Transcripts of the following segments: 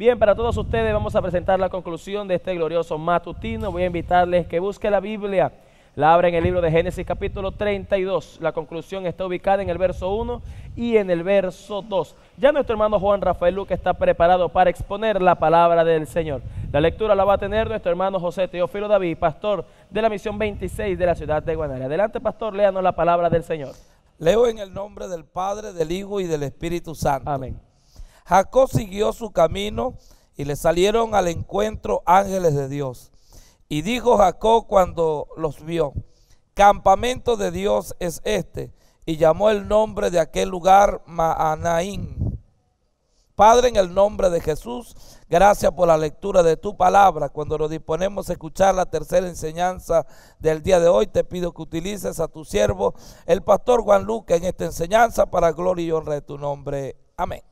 Bien, para todos ustedes vamos a presentar la conclusión de este glorioso matutino. Voy a invitarles que busquen la Biblia, la abren en el libro de Génesis capítulo 32. La conclusión está ubicada en el verso 1 y en el verso 2. Ya nuestro hermano Juan Rafael Luque está preparado para exponer la palabra del Señor. La lectura la va a tener nuestro hermano José Teófilo David, pastor de la misión 26 de la ciudad de Guanare. Adelante, pastor, léanos la palabra del Señor. Leo en el nombre del Padre, del Hijo y del Espíritu Santo. Amén. Jacob siguió su camino y le salieron al encuentro ángeles de Dios. Y dijo Jacob cuando los vio, campamento de Dios es este. Y llamó el nombre de aquel lugar Maanaín. Padre, en el nombre de Jesús, gracias por la lectura de tu palabra. Cuando nos disponemos a escuchar la tercera enseñanza del día de hoy, te pido que utilices a tu siervo, el pastor Juan Luca, en esta enseñanza para gloria y honra de tu nombre. Amén.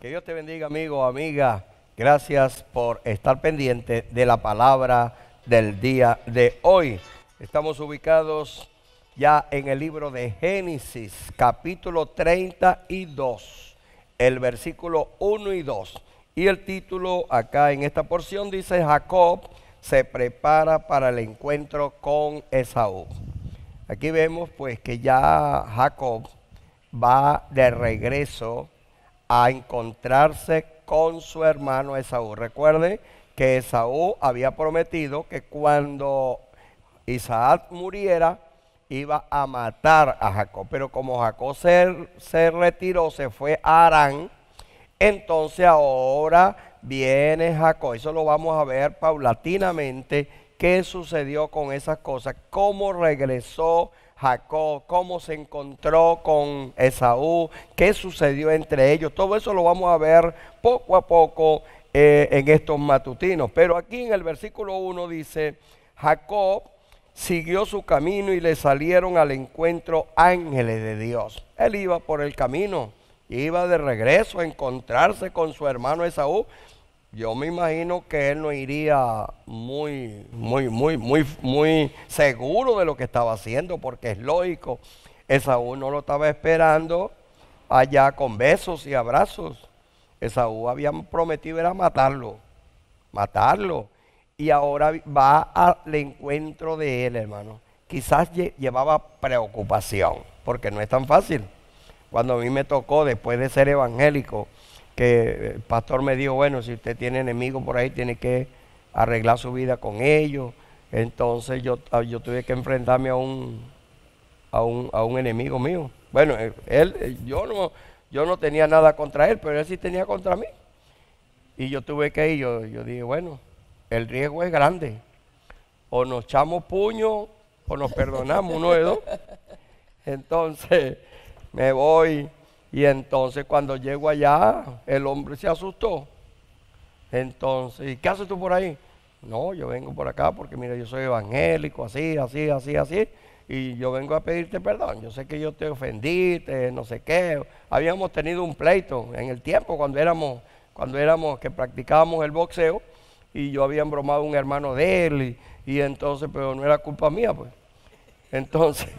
Que Dios te bendiga, amigo, amiga. Gracias por estar pendiente de la palabra del día de hoy. Estamos ubicados ya en el libro de Génesis, capítulo 32, el versículo 1 y 2. Y el título acá en esta porción dice, Jacob se prepara para el encuentro con Esaú. Aquí vemos pues que ya Jacob va de regreso a encontrarse con su hermano Esaú. Recuerden que Esaú había prometido que cuando Isaac muriera, iba a matar a Jacob. Pero como Jacob se, retiró, se fue a Arán, entonces ahora viene Jacob. Eso lo vamos a ver paulatinamente, qué sucedió con esas cosas, cómo regresó Jacob, cómo se encontró con Esaú, qué sucedió entre ellos. Todo eso lo vamos a ver poco a poco eh, en estos matutinos. Pero aquí en el versículo 1 dice, Jacob siguió su camino y le salieron al encuentro ángeles de Dios. Él iba por el camino, iba de regreso a encontrarse con su hermano Esaú, yo me imagino que él no iría muy, muy, muy, muy, muy seguro de lo que estaba haciendo, porque es lógico. Esaú no lo estaba esperando allá con besos y abrazos. Esaú había prometido era matarlo, matarlo. Y ahora va al encuentro de él, hermano. Quizás llevaba preocupación, porque no es tan fácil. Cuando a mí me tocó, después de ser evangélico, que el pastor me dijo, bueno, si usted tiene enemigos por ahí, tiene que arreglar su vida con ellos. Entonces yo, ah, yo tuve que enfrentarme a un, a un, a un enemigo mío. Bueno, eh, él, eh, yo no, yo no tenía nada contra él, pero él sí tenía contra mí. Y yo tuve que ir, yo, yo dije, bueno, el riesgo es grande. O nos echamos puño o nos perdonamos uno de dos. Entonces me voy y entonces cuando llego allá, el hombre se asustó. Entonces, ¿y qué haces tú por ahí? No, yo vengo por acá porque mira, yo soy evangélico, así, así, así, así. Y yo vengo a pedirte perdón. Yo sé que yo te ofendí, te no sé qué. Habíamos tenido un pleito en el tiempo cuando éramos, cuando éramos que practicábamos el boxeo. Y yo había embromado a un hermano de él. Y, y entonces, pero no era culpa mía, pues. Entonces.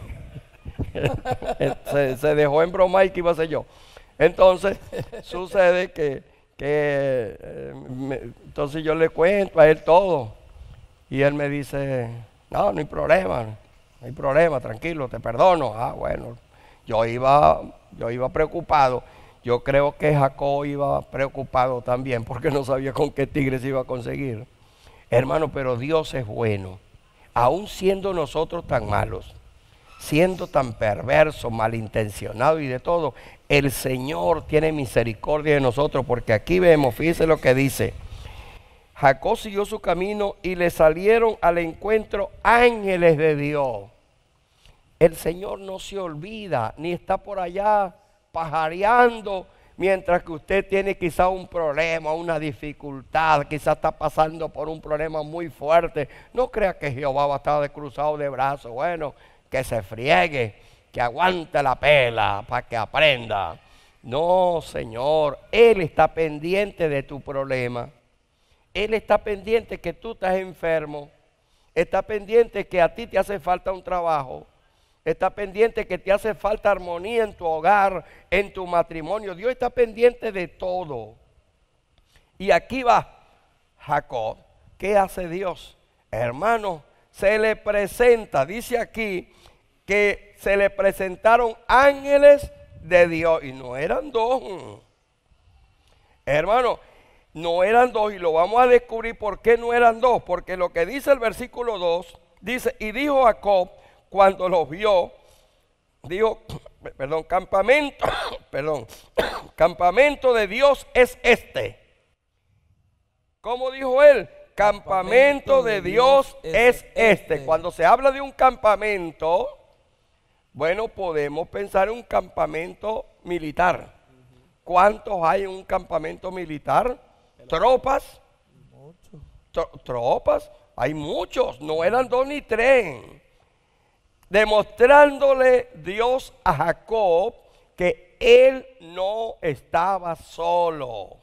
se, dejó en broma y que iba a ser yo. Entonces, sucede que, que eh, entonces yo le cuento a él todo. Y él me dice, no, no hay problema, no hay problema, tranquilo, te perdono. Ah, bueno, yo iba, yo iba preocupado. Yo creo que Jacob iba preocupado también porque no sabía con qué tigres iba a conseguir. Hermano, pero Dios es bueno, aún siendo nosotros tan malos siendo tan perverso, malintencionado y de todo, el Señor tiene misericordia de nosotros, porque aquí vemos, fíjese lo que dice. Jacob siguió su camino y le salieron al encuentro ángeles de Dios. El Señor no se olvida, ni está por allá pajareando, mientras que usted tiene quizá un problema, una dificultad, quizá está pasando por un problema muy fuerte. No crea que Jehová va a estar de cruzado de brazos. Bueno, que se friegue, que aguante la pela para que aprenda. No, Señor, Él está pendiente de tu problema. Él está pendiente que tú estás enfermo. Está pendiente que a ti te hace falta un trabajo. Está pendiente que te hace falta armonía en tu hogar, en tu matrimonio. Dios está pendiente de todo. Y aquí va Jacob. ¿Qué hace Dios? Hermano, se le presenta, dice aquí, que se le presentaron ángeles de Dios y no eran dos. Hermano, no eran dos y lo vamos a descubrir por qué no eran dos, porque lo que dice el versículo 2 dice, y dijo Jacob cuando los vio, dijo, perdón, campamento, perdón, campamento de Dios es este. ¿Cómo dijo él? campamento de Dios es este. este. Cuando se habla de un campamento, bueno, podemos pensar en un campamento militar. ¿Cuántos hay en un campamento militar? Tropas. tropas. Hay muchos, no eran dos ni tres. Demostrándole Dios a Jacob que él no estaba solo.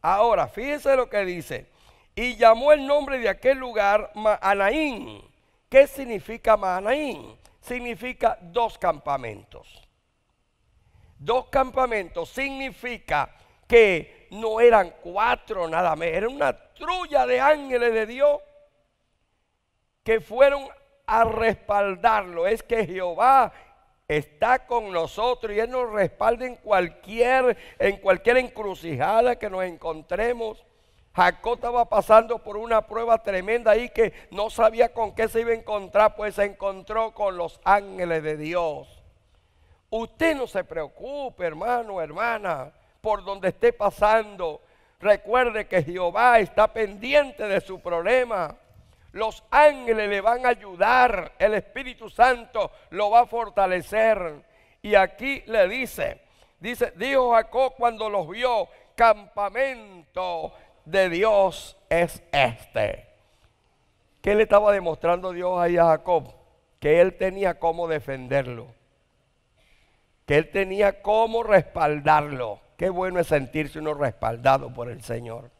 Ahora, fíjense lo que dice y llamó el nombre de aquel lugar Maanaín. ¿Qué significa Maanaín? Significa dos campamentos. Dos campamentos significa que no eran cuatro nada más, era una trulla de ángeles de Dios que fueron a respaldarlo. Es que Jehová está con nosotros y Él nos respalda en cualquier, en cualquier encrucijada que nos encontremos. Jacob estaba pasando por una prueba tremenda y que no sabía con qué se iba a encontrar, pues se encontró con los ángeles de Dios. Usted no se preocupe, hermano, hermana, por donde esté pasando. Recuerde que Jehová está pendiente de su problema. Los ángeles le van a ayudar. El Espíritu Santo lo va a fortalecer. Y aquí le dice, dice, dijo Jacob cuando los vio, campamento de Dios es este. ¿Qué le estaba demostrando Dios ahí a Jacob? Que él tenía cómo defenderlo. Que él tenía cómo respaldarlo. Qué bueno es sentirse uno respaldado por el Señor.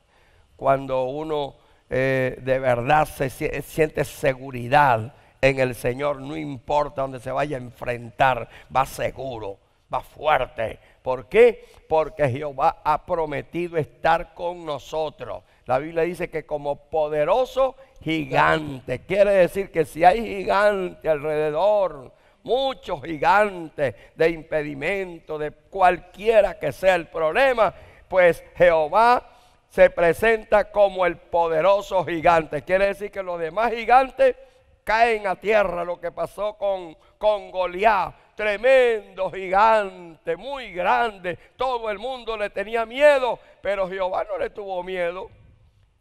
Cuando uno eh, de verdad se siente seguridad en el Señor, no importa dónde se vaya a enfrentar, va seguro fuerte. ¿Por qué? Porque Jehová ha prometido estar con nosotros. La Biblia dice que como poderoso gigante, quiere decir que si hay gigante alrededor, muchos gigantes de impedimento, de cualquiera que sea el problema, pues Jehová se presenta como el poderoso gigante. Quiere decir que los demás gigantes caen a tierra, lo que pasó con, con Goliat tremendo, gigante, muy grande. Todo el mundo le tenía miedo, pero Jehová no le tuvo miedo.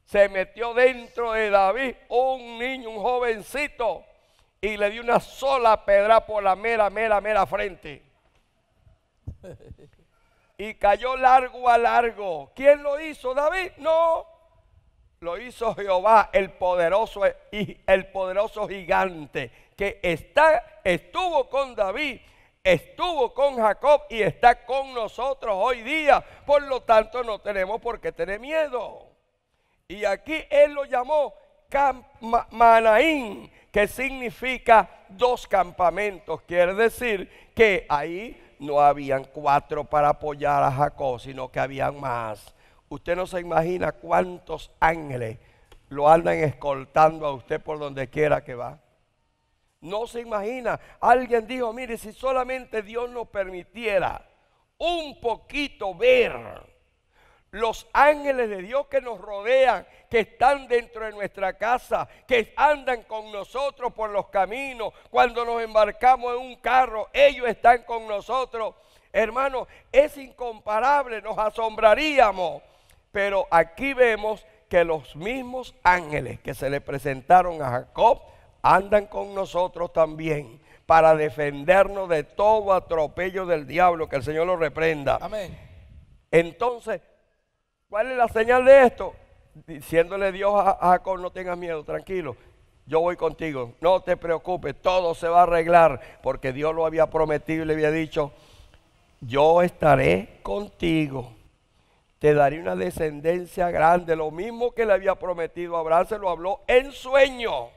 Se metió dentro de David un niño, un jovencito, y le dio una sola pedra por la mera, mera, mera frente. Y cayó largo a largo. ¿Quién lo hizo? David. No. Lo hizo Jehová, el poderoso, el poderoso gigante que está, estuvo con David, estuvo con Jacob y está con nosotros hoy día. Por lo tanto, no tenemos por qué tener miedo. Y aquí él lo llamó Manaín, que significa dos campamentos. Quiere decir que ahí no habían cuatro para apoyar a Jacob, sino que habían más. Usted no se imagina cuántos ángeles lo andan escoltando a usted por donde quiera que va. No se imagina. Alguien dijo, mire, si solamente Dios nos permitiera un poquito ver los ángeles de Dios que nos rodean, que están dentro de nuestra casa, que andan con nosotros por los caminos, cuando nos embarcamos en un carro, ellos están con nosotros. Hermano, es incomparable, nos asombraríamos. Pero aquí vemos que los mismos ángeles que se le presentaron a Jacob, andan con nosotros también para defendernos de todo atropello del diablo, que el Señor lo reprenda. Amén. Entonces, ¿cuál es la señal de esto? Diciéndole Dios a, Jacob, no tengas miedo, tranquilo, yo voy contigo, no te preocupes, todo se va a arreglar, porque Dios lo había prometido y le había dicho, yo estaré contigo, te daré una descendencia grande, lo mismo que le había prometido a Abraham, se lo habló en sueño.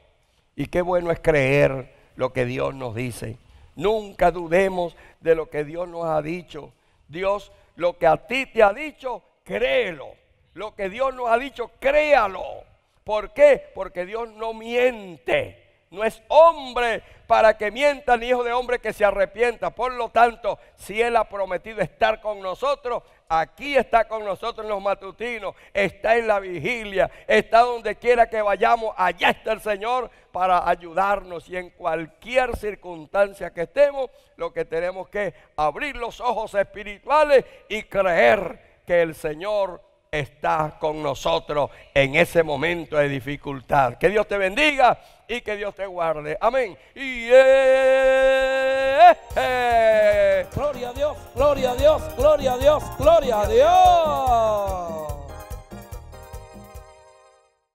Y qué bueno es creer lo que Dios nos dice. Nunca dudemos de lo que Dios nos ha dicho. Dios, lo que a ti te ha dicho, créelo. Lo que Dios nos ha dicho, créalo. ¿Por qué? Porque Dios no miente. No es hombre para que mientan, hijo de hombre que se arrepienta. Por lo tanto, si Él ha prometido estar con nosotros, aquí está con nosotros en los matutinos, está en la vigilia, está donde quiera que vayamos, allá está el Señor para ayudarnos y en cualquier circunstancia que estemos, lo que tenemos que abrir los ojos espirituales y creer que el Señor está con nosotros en ese momento de dificultad. Que Dios te bendiga y que Dios te guarde. Amén. gloria a Dios, gloria a Dios, gloria a Dios, gloria a Dios.